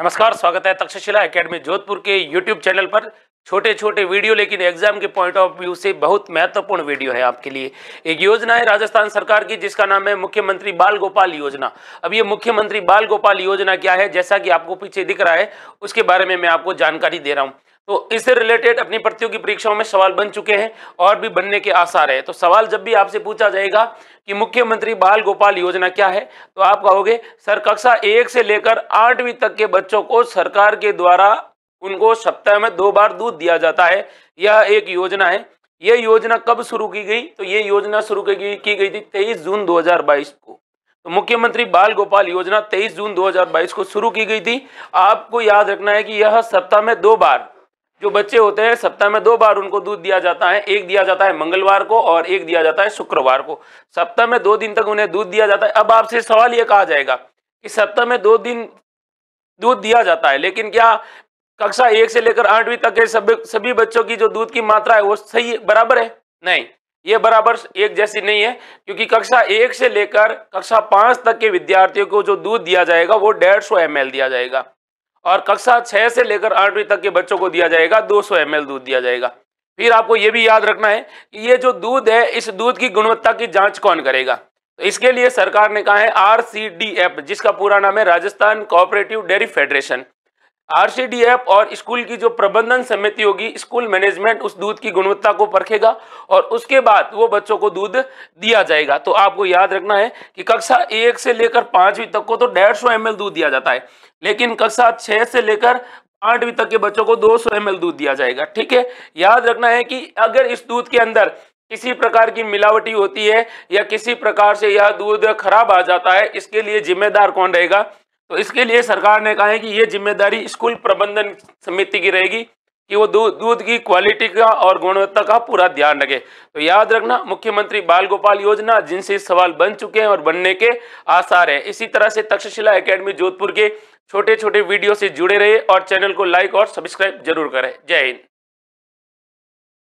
नमस्कार स्वागत है तक्षशिला एकेडमी जोधपुर के यूट्यूब चैनल पर छोटे छोटे वीडियो लेकिन एग्जाम के पॉइंट ऑफ व्यू से बहुत महत्वपूर्ण वीडियो है आपके लिए एक योजना है राजस्थान सरकार की जिसका नाम है मुख्यमंत्री बाल गोपाल योजना अब ये मुख्यमंत्री बाल गोपाल योजना क्या है जैसा कि आपको पीछे दिख रहा है उसके बारे में मैं आपको जानकारी दे रहा हूँ तो इससे रिलेटेड अपनी प्रतियोगी परीक्षाओं में सवाल बन चुके हैं और भी बनने के आसार है तो सवाल जब भी आपसे पूछा जाएगा कि मुख्यमंत्री बाल गोपाल योजना क्या है तो आप कहोगे सर कक्षा एक से लेकर आठवीं तक के बच्चों को सरकार के द्वारा उनको सप्ताह में दो बार दूध दिया जाता है यह एक योजना है यह योजना कब शुरू की गई तो यह योजना शुरू की गई थी तेईस जून 2022 को तो मुख्यमंत्री बाल गोपाल योजना 23 जून 2022 को शुरू की गई थी आपको याद रखना है कि यह सप्ताह में दो बार जो बच्चे होते हैं सप्ताह में दो बार उनको दूध दिया जाता है एक दिया जाता है मंगलवार को और एक दिया जाता है शुक्रवार को सप्ताह में दो दिन तक उन्हें दूध दिया जाता है अब आपसे सवाल ये कहा जाएगा कि सप्ताह में दो दिन दूध दिया जाता है लेकिन क्या कक्षा एक से लेकर आठवीं तक के सभी सभी बच्चों की जो दूध की मात्रा है वो सही बराबर है नहीं ये बराबर एक जैसी नहीं है क्योंकि कक्षा एक से लेकर कक्षा पांच तक के विद्यार्थियों को जो दूध दिया जाएगा वो डेढ़ सौ दिया जाएगा और कक्षा छः से लेकर आठवीं तक के बच्चों को दिया जाएगा 200 सौ दूध दिया जाएगा फिर आपको ये भी याद रखना है कि ये जो दूध है इस दूध की गुणवत्ता की जांच कौन करेगा तो इसके लिए सरकार ने कहा है आर जिसका पूरा नाम है Rajasthan cooperative dairy federation RCDF और स्कूल की जो प्रबंधन समिति होगी स्कूल मैनेजमेंट उस दूध की गुणवत्ता को परखेगा और उसके बाद वो बच्चों को दूध दिया जाएगा तो आपको याद रखना है कि कक्षा एक से लेकर पांचवी तक को तो डेढ़ सौ एम दूध दिया जाता है लेकिन कक्षा छह से लेकर आठवीं तक के बच्चों को दो सौ एम दूध दिया जाएगा ठीक है याद रखना है कि अगर इस दूध के अंदर किसी प्रकार की मिलावटी होती है या किसी प्रकार से यह दूध खराब आ जाता है इसके लिए जिम्मेदार कौन रहेगा तो इसके लिए सरकार ने कहा है कि ये जिम्मेदारी स्कूल प्रबंधन समिति की रहेगी कि वो दूध दूध की क्वालिटी का और गुणवत्ता का पूरा ध्यान रखे तो याद रखना मुख्यमंत्री बाल गोपाल योजना जिनसे सवाल बन चुके हैं और बनने के आसार हैं इसी तरह से तक्षशिला एकेडमी जोधपुर के छोटे छोटे वीडियो से जुड़े रहे और चैनल को लाइक और सब्सक्राइब जरूर करें जय हिंद